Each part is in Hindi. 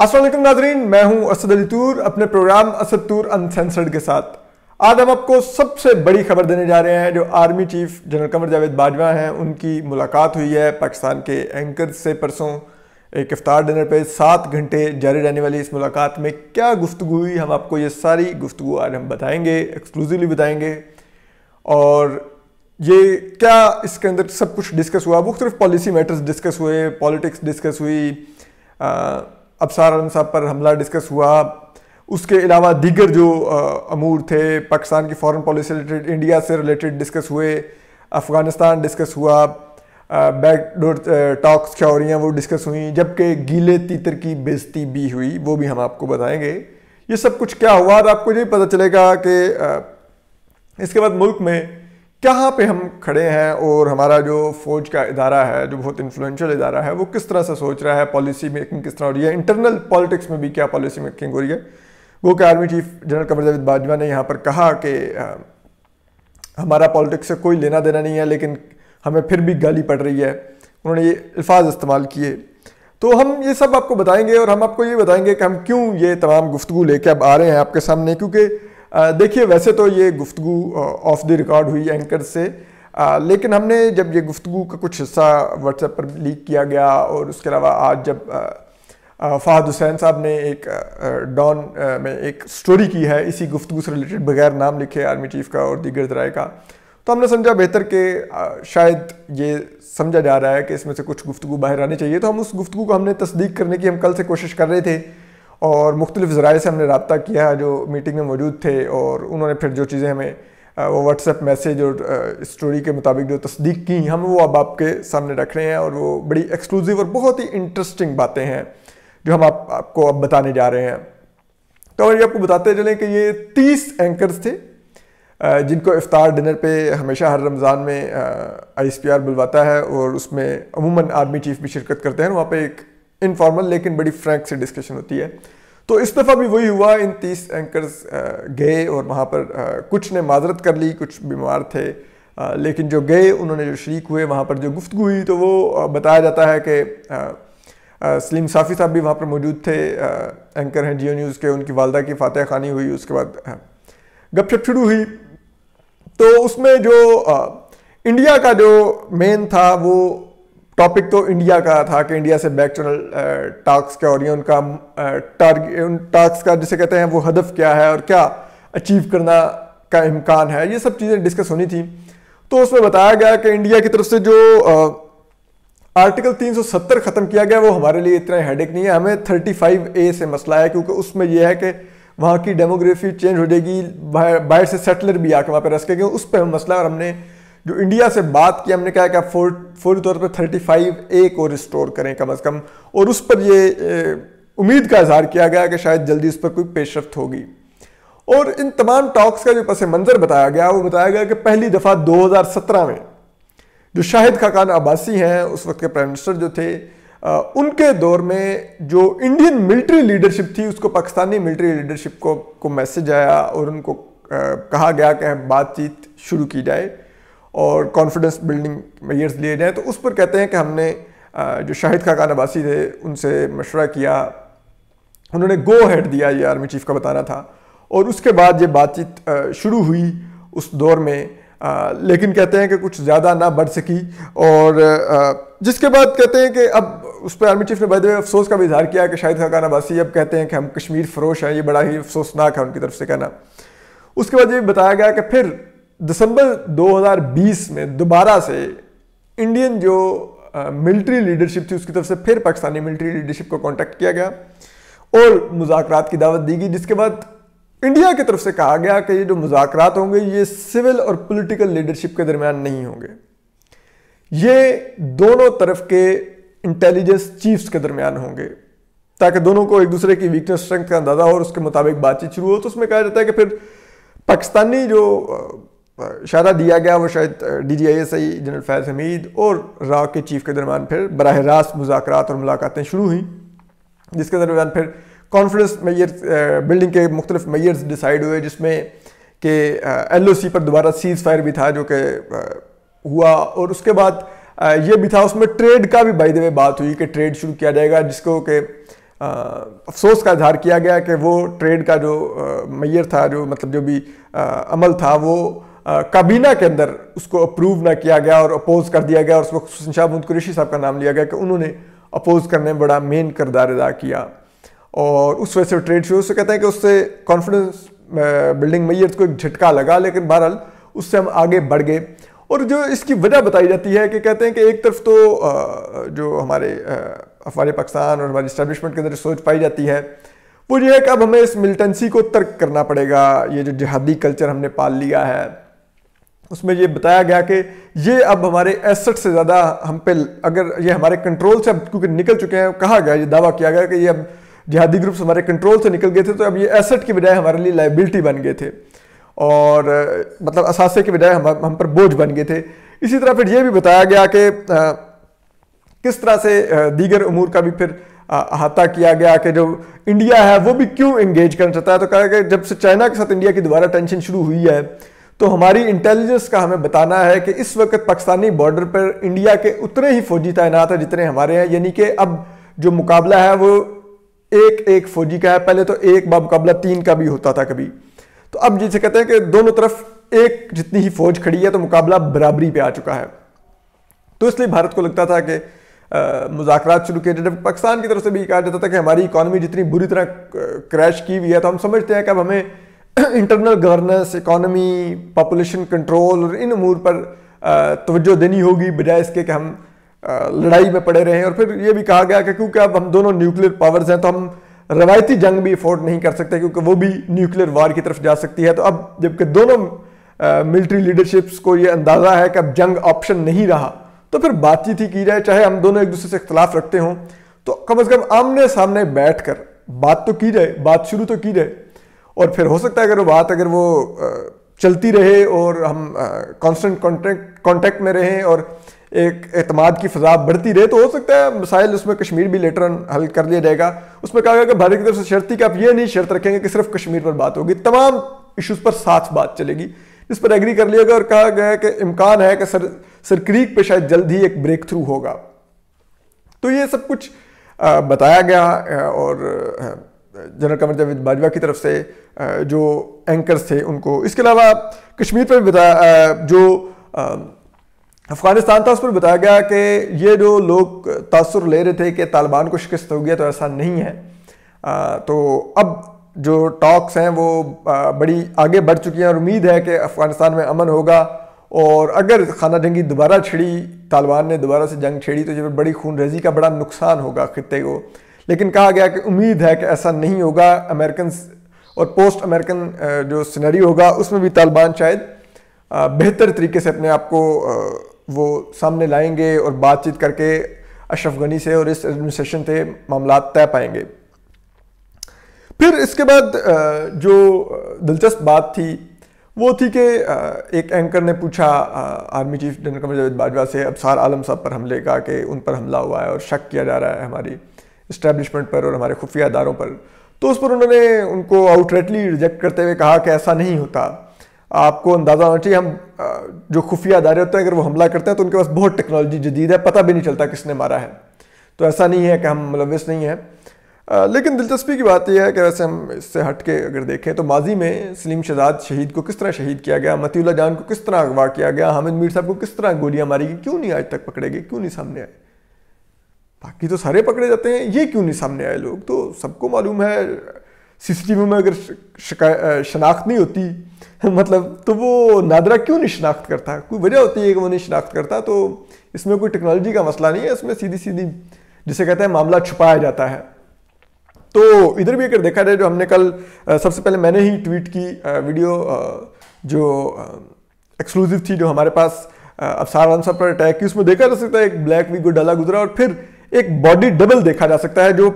असलम नाजरीन मैं हूं असद अली तूर अपने प्रोग्राम असद तूर अनसेंसर्ड के साथ आज हम आपको सबसे बड़ी खबर देने जा रहे हैं जो army chief general Qamar Javed Bajwa हैं उनकी मुलाकात हुई है पाकिस्तान के एंकर से परसों एक इफ्तार डिनर पे सात घंटे जारी रहने वाली इस मुलाकात में क्या गुफ्तु हुई हम आपको ये सारी गुफ्तु आज हम बताएँगे एक्सक्लूसिवली बताएँगे और ये क्या इसके अंदर सब कुछ डिस्कस हुआ मुख्तलिफ पॉलिसी मैटर्स डिस्कस हुए पॉलिटिक्स डिस्कस हुई आ, अबसार आलम साहब पर हमला डिस्कस हुआ उसके अलावा दीगर जो अमूर थे पाकिस्तान की फॉरेन पॉलिसी रिलेटेड इंडिया से रिलेटेड डिस्कस हुए अफ़गानिस्तान डिस्कस हुआ बैक डोर टॉक्स हैं वो डिस्कस हुई जबकि गीले तीतर की बेजती भी हुई वो भी हम आपको बताएंगे ये सब कुछ क्या हुआ और तो आपको ये पता चलेगा कि इसके बाद मुल्क में कहाँ पे हम खड़े हैं और हमारा जो फौज का इदारा है जो बहुत इन्फ्लुएंशियल इदारा है वो किस तरह से सोच रहा है पॉलिसी मेकिंग किस तरह हो रही है इंटरनल पॉलिटिक्स में भी क्या पॉलिसी मेकिंग हो रही है वो के army chief general Qamar Javed Bajwa ने यहाँ पर कहा कि हमारा पॉलिटिक्स से कोई लेना देना नहीं है लेकिन हमें फिर भी गाली पड़ रही है उन्होंने ये अल्फाज इस्तेमाल किए तो हम ये सब आपको बताएंगे और हम आपको ये बताएंगे कि हम क्यों ये तमाम गुफ्तु लेके अब आ रहे हैं आपके सामने क्योंकि देखिए वैसे तो ये गुफ्तु ऑफ द रिकॉर्ड हुई एंकर से आ, लेकिन हमने जब ये गुफ्तु का कुछ हिस्सा व्हाट्सएप पर लीक किया गया और उसके अलावा आज जब फाद हुसैन साहब ने एक डॉन में एक स्टोरी की है इसी गुफ्तु से रिलेटेड बगैर नाम लिखे आर्मी चीफ़ का और दीगर जराए का तो हमने समझा बेहतर के शायद ये समझा जा रहा है कि इसमें से कुछ गुफ्तु बाहर आनी चाहिए तो हम उस गुफ्तु को हमने तस्दीक करने की हम कल से कोशिश कर रहे थे और मुख्तलिफ ज़राए से हमने रबता किया जो मीटिंग में मौजूद थे और उन्होंने फिर जो चीज़ें हमें वो व्हाट्सएप मैसेज और स्टोरी के मुताबिक जो तस्दीक की हम वो अब आपके सामने रख रहे हैं और वो बड़ी एक्सक्लूसिव और बहुत ही इंटरेस्टिंग बातें हैं जो हम आप, आपको अब बताने जा रहे हैं तो ये आपको बताते चलें कि ये तीस एंकर्स थे जिनको इफ्तार डिनर पे हमेशा हर रमज़ान में आई एस पी आर बुलवाता है और उसमें अमूमन आर्मी चीफ भी शिरकत करते हैं वहाँ पे एक इनफॉर्मल लेकिन बड़ी फ्रैंक से डिस्कशन होती है तो इस दफ़ा भी वही हुआ इन तीस एंकर्स गए और वहाँ पर कुछ ने माजरत कर ली कुछ बीमार थे लेकिन जो गए उन्होंने जो शरीक हुए वहाँ पर जो गुफ्तु हुई तो वो बताया जाता है कि सलीम साफ़ी साहब भी वहाँ पर मौजूद थे एंकर हैं जियो न्यूज़ के उनकी वालदा की फातह खानी हुई उसके बाद गपशप शुरू हुई तो उसमें जो इंडिया का जो मेन था वो टॉपिक तो इंडिया का था कि इंडिया से बैक चैनल टास्क क्या हो रही है उनका टारगेट uh, उन टास्क का जिसे कहते हैं वो हदफ क्या है और क्या अचीव करना का इम्कान है ये सब चीज़ें डिस्कस होनी थी तो उसमें बताया गया कि इंडिया की तरफ से जो आर्टिकल 370 ख़त्म किया गया वो हमारे लिए इतना हेडेक नहीं है हमें 35 ए से मसला है क्योंकि उसमें यह है कि वहाँ की डेमोग्राफी चेंज हो जाएगी बाहर से सेटलर भी आके वहाँ पर रस के गए उस पर हम मसला और हमने जो इंडिया से बात की हमने कहा कि फौरी तौर पर थर्टी फाइव ए को रिस्टोर करें कम अज़ कम और उस पर ये उम्मीद का इजहार किया गया कि शायद जल्दी उस पर कोई पेशरफ होगी और इन तमाम टॉक्स का जो पस मंज़र बताया गया वो बताया गया कि पहली दफ़ा 2017 में जो शाहिद खाकान आबासी हैं उस वक्त के प्राइम मिनिस्टर जो थे आ, उनके दौर में जो इंडियन मिलिट्री लीडरशिप थी उसको पाकिस्तानी मिलिट्री लीडरशिप को को मैसेज आया और उनको आ, कहा गया कि बातचीत शुरू की जाए और कॉन्फिडेंस बिल्डिंग मेयर्स लिए जाएँ तो उस पर कहते हैं कि हमने जो शाहिद खाका नबासी थे उनसे मशवरा किया उन्होंने गो हेड दिया ये आर्मी चीफ का बताना था और उसके बाद ये बातचीत शुरू हुई उस दौर में लेकिन कहते हैं कि कुछ ज़्यादा ना बढ़ सकी और जिसके बाद कहते हैं कि अब उस पर आर्मी चीफ ने बाद अफसोस का भी इजहार किया कि शाहिद खाकान अब्बासी अब कहते हैं कि हम कश्मीर फरोश हैं ये बड़ा ही अफसोसनाक है उनकी तरफ से कहना उसके बाद ये बताया गया कि फिर दिसंबर 2020 में दोबारा से इंडियन जो मिलिट्री लीडरशिप थी उसकी तरफ से फिर पाकिस्तानी मिलिट्री लीडरशिप को कांटेक्ट किया गया और मुजाकरात की दावत दी गई जिसके बाद इंडिया की तरफ से कहा गया कि ये जो मुजाकरात होंगे ये सिविल और पॉलिटिकल लीडरशिप के दरमियान नहीं होंगे ये दोनों तरफ के इंटेलिजेंस चीफ्स के दरमियान होंगे ताकि दोनों को एक दूसरे की वीकनेस स्ट्रेंथ का अंदाजा हो और उसके मुताबिक बातचीत शुरू हो तो उसमें कहा जाता है कि फिर पाकिस्तानी जो इशारा दिया गया वो शायद D G I S I general Faiz Hameed और रा के चीफ के दरमियान फिर बरह रास्त मुजाकर और मुलाकातें शुरू हुई जिसके दरमियान फिर कॉन्फ्रेंस मैयर बिल्डिंग के मुख्तलिफ मैयर्स डिसाइड हुए जिसमें कि एल ओ सी पर दोबारा सीज़ फायर भी था जो कि हुआ और उसके बाद ये भी था उसमें ट्रेड का भी बाई दे बात हुई कि ट्रेड शुरू किया जाएगा जिसको कि अफसोस का इजहार किया गया कि वो ट्रेड का जो मैयर था जो मतलब जो भी आ, अमल था वो काबीना के अंदर उसको अप्रूव ना किया गया और अपोज कर दिया गया और उस वक्त शाह महमूद कुरेशी साहब का नाम लिया गया कि उन्होंने अपोज करने में बड़ा मेन करदार अदा किया और उस वजह से ट्रेड शो से कहते हैं कि उससे कॉन्फिडेंस बिल्डिंग मैयत को एक झटका लगा लेकिन बहरहाल उससे हम आगे बढ़ गए और जो इसकी वजह बताई जाती है कि कहते हैं कि एक तरफ तो जो हमारे अफवाह पाकिस्तान और हमारे इस्टेबलिशमेंट के अंदर सोच पाई जाती है वो ये है कि अब हमें इस मिलिटेंसी को तर्क करना पड़ेगा ये जो जिहादी कल्चर हमने पाल लिया है उसमें ये बताया गया कि ये अब हमारे एसेट से ज़्यादा हम पे अगर ये हमारे कंट्रोल से अब क्योंकि निकल चुके हैं कहा गया ये दावा किया गया कि ये अब जिहादी ग्रुप्स हमारे कंट्रोल से निकल गए थे तो अब ये एसेट की बजाय हमारे लिए लाइबिलिटी बन गए थे और मतलब असासे के बजाय हम हम पर बोझ बन गए थे इसी तरह फिर ये भी बताया गया कि किस तरह से दीगर अमूर का भी फिर अहाता किया गया कि जो इंडिया है वो भी क्यों इंगेज करना चाहता है तो कहा गया जब से चाइना के साथ इंडिया की दोबारा टेंशन शुरू हुई है तो हमारी इंटेलिजेंस का हमें बताना है कि इस वक्त पाकिस्तानी बॉर्डर पर इंडिया के उतने ही फौजी तैनात हैं जितने हमारे हैं यानी कि अब जो मुकाबला है वो एक एक फौजी का है पहले तो एक मुकाबला तीन का भी होता था कभी तो अब जिसे कहते हैं कि दोनों तरफ एक जितनी ही फौज खड़ी है तो मुकाबला बराबरी पे आ चुका है तो इसलिए भारत को लगता था कि मुजाकर शुरू किए जब पाकिस्तान की तरफ से भी कहा जाता था कि हमारी इकानमी जितनी बुरी तरह क्रैश की हुई है तो हम समझते हैं कि अब हमें internal governance economy population control और इन अमूर पर तवज्जो देनी होगी बजाय इसके कि हम लड़ाई में पड़े रहें और फिर ये भी कहा गया कि क्योंकि अब हम दोनों न्यूक्लियर पावर्स हैं तो हम रवायती जंग भी अफोर्ड नहीं कर सकते क्योंकि वो भी न्यूक्लियर वार की तरफ जा सकती है तो अब जबकि दोनों मिलिट्री लीडरशिप्स को ये अंदाज़ा है कि अब जंग ऑप्शन नहीं रहा तो फिर बातचीत ही की जाए चाहे हम दोनों एक दूसरे से इख्तलाफ रखते हों तो कम अज़ कम आमने सामने बैठ कर बात तो की जाए बात शुरू तो की जाए और फिर हो सकता है अगर वो बात अगर वो चलती रहे और हम कांस्टेंट कॉन्टेक्ट कॉन्टेक्ट में रहें और एक अतमाद की फ़जा बढ़ती रहे तो हो सकता है मसाइल उसमें कश्मीर भी लेटर हल कर लिया जाएगा उसमें कहा गया कि भारत की तरफ से शर्त थी कि आप ये नहीं शर्त रखेंगे कि सिर्फ कश्मीर पर बात होगी तमाम इश्यूज़ पर साथ बात चलेगी इस पर एग्री कर लिया गया और कहा गया कि इम्कान है कि सर सरक्रीक पर शायद जल्द ही एक ब्रेक थ्रू होगा तो ये सब कुछ बताया गया और जनरल कमर जावेद बाजवा की तरफ से जो एंकर्स थे उनको इसके अलावा कश्मीर पर बताया जो अफगानिस्तान था उस पर बताया गया कि ये जो लोग तासर ले रहे थे कि तालिबान को शिकस्त हो गया तो ऐसा नहीं है तो अब जो टॉक्स हैं वो बड़ी आगे बढ़ चुकी हैं और उम्मीद है कि अफ़गानिस्तान में अमन होगा और अगर खाना जंगी दोबारा छिड़ी तालिबान ने दोबारा से जंग छेड़ी तो ये बड़ी खून रेजी का बड़ा नुकसान होगा खत्े को लेकिन कहा गया कि उम्मीद है कि ऐसा नहीं होगा अमेरिकन और पोस्ट अमेरिकन जो सिनेरियो होगा उसमें भी तालिबान शायद बेहतर तरीके से अपने आप को वो सामने लाएंगे और बातचीत करके अशरफ गनी से और इस एडमिनिस्ट्रेशन से मामला तय पाएंगे फिर इसके बाद जो दिलचस्प बात थी वो थी कि एक एंकर ने पूछा army chief general Qamar Javed Bajwa से अबसार आलम साहब पर हमले का कि उन पर हमला हुआ है और शक किया जा रहा है हमारी इस्टेब्लिशमेंट पर और हमारे खुफिया अदारों पर तो उस पर उन्होंने उनको आउटरेटली रिजेक्ट करते हुए कहा कि ऐसा नहीं होता आपको अंदाज़ा होना चाहिए हम जो खुफिया अदारे होते हैं अगर वो हमला करते हैं तो उनके पास बहुत टेक्नोलॉजी जदीद है पता भी नहीं चलता किसने मारा है तो ऐसा नहीं है कि हम मुलविस नहीं हैं लेकिन दिलचस्पी की बात यह है कि वैसे हम इससे हट के अगर देखें तो माजी में सलीम शहजाद शहीद को किस तरह शहीद किया गया मतील्ला जान को किस तरह अगवा किया गया हामिद मीर साहब को किस तरह गोलियां मारी गई क्यों नहीं आज तक पकड़े गए क्यों नहीं सामने आए बाकी तो सारे पकड़े जाते हैं ये क्यों नहीं सामने आए लोग तो सबको मालूम है सीसीटीवी में अगर शनाख्त नहीं होती मतलब तो वो नादरा क्यों नहीं शनाख्त करता कोई वजह होती है कि वो नहीं शनाख्त करता तो इसमें कोई टेक्नोलॉजी का मसला नहीं है इसमें सीधी सीधी जिसे कहते हैं मामला छुपाया जाता है तो इधर भी अगर देखा जाए जो तो हमने कल सबसे पहले मैंने ही ट्वीट की वीडियो जो एक्सक्लूसिव थी जो हमारे पास अफसार आंसर पर अटैक की उसमें देखा जा सकता है एक ब्लैक वीक डाला गुजरा और फिर एक बॉडी डबल देखा जा सकता है जो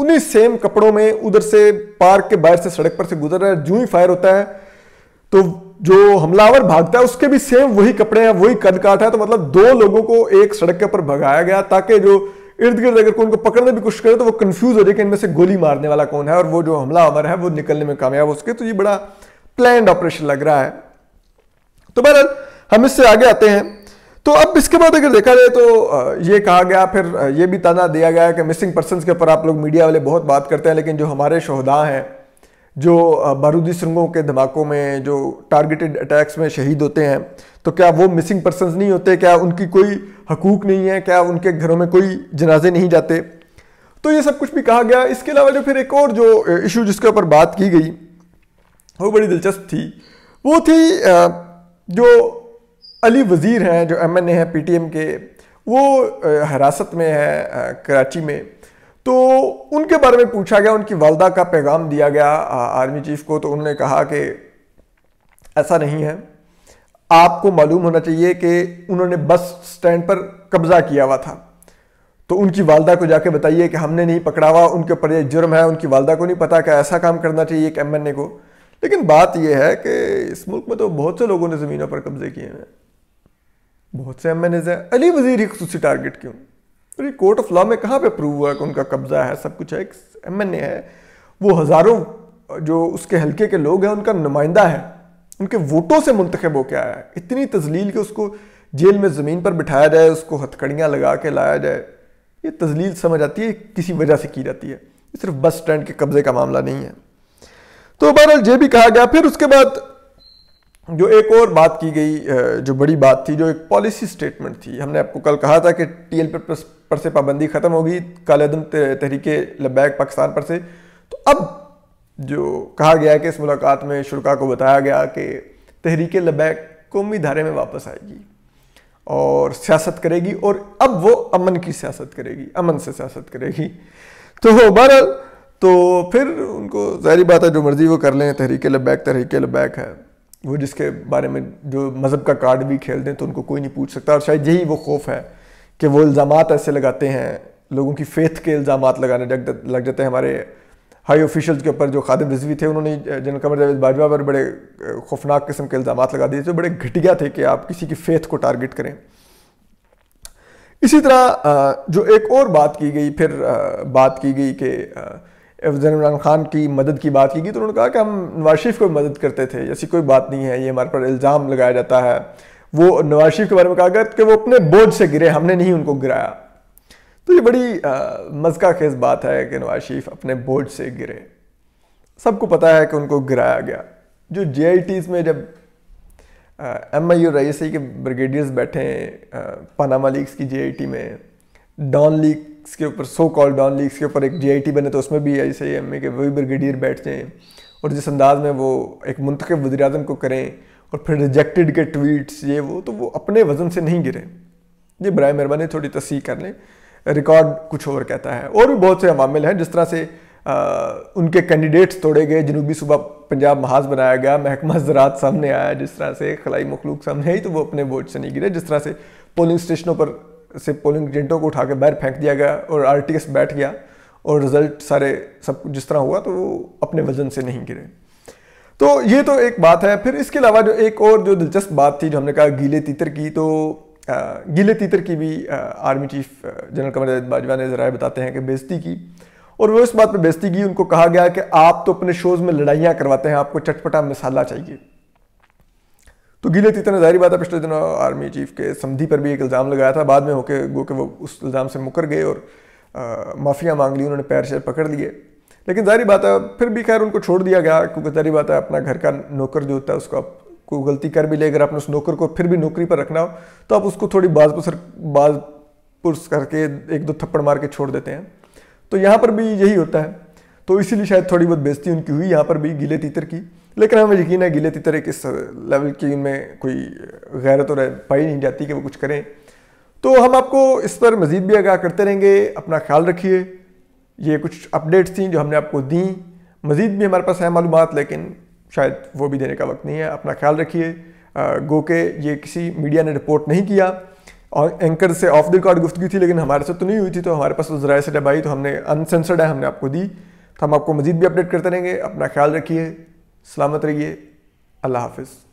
उन्हीं सेम कपड़ों में उधर से पार्क के बाहर से सड़क पर से गुजर रहा है जू ही फायर होता है तो जो हमलावर भागता है उसके भी सेम वही कपड़े हैं वही कद काट है तो मतलब दो लोगों को एक सड़क के ऊपर भगाया गया ताकि जो इर्द गिर्द अगर कोई उनको पकड़ने की कोशिश करे तो वो कंफ्यूज हो जाए कि इनमें से गोली मारने वाला कौन है और वो जो हमलावर है वो निकलने में कामयाब हो सके तो ये बड़ा प्लैंड ऑपरेशन लग रहा है तो बहरहाल हम इससे आगे आते हैं तो अब इसके बाद अगर देखा जाए तो ये कहा गया फिर ये भी ताना दिया गया कि मिसिंग पर्सन के ऊपर आप लोग मीडिया वाले बहुत बात करते हैं लेकिन जो हमारे शहदा हैं जो बारूदी सुरंगों के धमाकों में जो टारगेटेड अटैक्स में शहीद होते हैं तो क्या वो मिसिंग पर्सन नहीं होते क्या उनकी कोई हकूक नहीं है क्या उनके घरों में कोई जनाजे नहीं जाते तो ये सब कुछ भी कहा गया इसके अलावा जो फिर एक और जो इशू जिसके ऊपर बात की गई वो बड़ी दिलचस्प थी वो थी जो अली वज़ीर हैं जो एम एन ए हैं पी टी एम के वो हिरासत में है कराची में तो उनके बारे में पूछा गया उनकी वालदा का पैगाम दिया गया आर्मी चीफ को तो उन्होंने कहा कि ऐसा नहीं है आपको मालूम होना चाहिए कि उन्होंने बस स्टैंड पर कब्ज़ा किया हुआ था तो उनकी वालदा को जाके बताइए कि हमने नहीं पकड़ा हुआ उनके ऊपर ये जुर्म है उनकी वालदा को नहीं पता कि ऐसा काम करना चाहिए एक एम को लेकिन बात यह है कि इस मुल्क में तो बहुत से लोगों ने ज़मीनों पर कब्ज़े किए हैं बहुत से एम एन एज है अली वजीर ही खसूसी टारगेट क्यों अरे ये कोर्ट ऑफ लॉ में कहाँ पे प्रूव हुआ है कि उनका कब्ज़ा है सब कुछ है एक एम एन ए है वो हज़ारों जो उसके हलके के लोग हैं उनका नुमाइंदा है उनके वोटों से मुंतखब होकर आया है इतनी तजलील कि उसको जेल में ज़मीन पर बिठाया जाए उसको हथकड़ियाँ लगा के लाया जाए ये तजलील समझ आती है किसी वजह से की जाती है ये सिर्फ बस स्टैंड के कब्ज़े का मामला नहीं है तो बहरहाल ये भी कहा गया फिर उसके बाद जो एक और बात की गई जो बड़ी बात थी जो एक पॉलिसी स्टेटमेंट थी हमने आपको कल कहा था कि टी एल पर से पाबंदी ख़त्म होगी कालेदम तहरीक लबैक पाकिस्तान पर से तो अब जो कहा गया कि इस मुलाकात में शुरा को बताया गया कि तहरीक लबैक कौमी धारे में वापस आएगी और सियासत करेगी और अब वो अमन की सियासत करेगी अमन से सियासत करेगी तो बहरहाल तो फिर उनको जहरी बात है जो मर्ज़ी वो कर लें तहरीक लबैक तहरीक लबैक है वो जिसके बारे में जो मज़हब का कार्ड भी खेल दें तो उनको कोई नहीं पूछ सकता और शायद यही वो खौफ है कि वो इल्ज़ाम ऐसे लगाते हैं लोगों की फेथ के इल्ज़ाम लगाने लग जाते हैं हमारे हाई ऑफिशल्स के ऊपर जो खादिम रिजवी थे उन्होंने जनरल कमर जावेद बाजवा पर बड़े खौफनाक किस्म के इल्ज़ाम लगा दिए थे बड़े घटिया थे कि आप किसी की फेथ को टारगेट करें इसी तरह जो एक और बात की गई फिर बात की गई कि अफजल इमरान खान की मदद की बात की गई तो उन्होंने कहा कि हम नवाज शरीफ को मदद करते थे ऐसी कोई बात नहीं है ये हमारे पर इल्ज़ाम लगाया जाता है वो नवाज शरीफ के बारे में कहा गया कि वो अपने बोझ से गिरे हमने नहीं उनको गिराया तो ये बड़ी मज़का खेज बात है कि नवाज शरीफ अपने बोझ से गिरे सबको पता है कि उनको गिराया गया जो जे में जब एम आई यू रईसी के ब्रिगेडियर्स बैठे हैं पनामा लीग्स की जे में डॉन लीग लीक्स के ऊपर सो कॉल डॉन लीक्स के ऊपर एक जीआईटी बने तो उसमें भी ऐसे ही एम के वही ब्रिगेडियर बैठ जाएँ और जिस अंदाज में वो एक मंतखब वजी अजम को करें और फिर रिजेक्टेड के ट्वीट्स ये वो तो वो अपने वजन से नहीं गिरें ये बर मेहरबानी थोड़ी तस्ह कर लें रिकॉर्ड कुछ और कहता है और भी बहुत से अवामिल हैं जिस तरह से आ, उनके कैंडिडेट्स तोड़े गए जनूबी सूबा पंजाब महाज बनाया गया महकमा ज़रात सामने आया जिस तरह से खलाई मखलूक सामने आई तो वो अपने वोट से नहीं गिरे जिस तरह से पोलिंग स्टेशनों पर से पोलिंग एजेंटों को उठा के बाहर फेंक दिया गया और आर बैठ गया और रिज़ल्ट सारे सब जिस तरह हुआ तो वो अपने वजन से नहीं गिरे तो ये तो एक बात है फिर इसके अलावा जो एक और जो दिलचस्प बात थी जो हमने कहा गीले तीतर की तो गीले तीतर की भी army chief general Qamar Javed Bajwa ने ज़रा बताते हैं कि बेजती की और वो इस बात पर बेजती की उनको कहा गया कि आप तो अपने शोज़ में लड़ाइयाँ करवाते हैं आपको चटपटा मिसाला चाहिए तो गिले तो ने जाहिर बात है पिछले दिनों आर्मी चीफ के समझी पर भी एक इल्ज़ाम लगाया था बाद में होके गो के वो उस इल्ज़ाम से मुकर गए और माफ़िया मांग ली उन्होंने पैर शैर पकड़ लिए लेकिन जाहिर बात है फिर भी खैर उनको छोड़ दिया गया क्योंकि जाहिर बात है अपना घर का नौकर जो होता है उसको आप कोई गलती कर भी ले अगर आपने उस नौकर को फिर भी नौकरी पर रखना हो तो आप उसको थोड़ी बाज पुसर बाज पुरस करके एक दो थप्पड़ मार के छोड़ देते हैं तो यहाँ पर भी यही होता है तो इसीलिए शायद थोड़ी बहुत बेजती उनकी हुई यहाँ पर भी गीले तीतर की लेकिन हमें यकीन है गिले तरह किस लेवल की उनमें कोई गैरत और पाई नहीं जाती कि वो कुछ करें तो हम आपको इस पर मज़ीद भी आगाह करते रहेंगे अपना ख्याल रखिए ये कुछ अपडेट्स थी जो हमने आपको दी मज़ीद भी हमारे पास है मालूम लेकिन शायद वो भी देने का वक्त नहीं है अपना ख्याल रखिए गो के ये किसी मीडिया ने रिपोर्ट नहीं किया और एंकर से ऑफ द रिकॉर्ड गुफ्तु थी लेकिन हमारे से तो नहीं हुई थी तो हमारे पास तो ज़रा से डबाई तो हमने अनसेंसर्ड है हमने आपको दी तो हम आपको मज़ीद भी अपडेट करते रहेंगे अपना ख्याल रखिए सलामत रहिए अल्लाह हाफिज़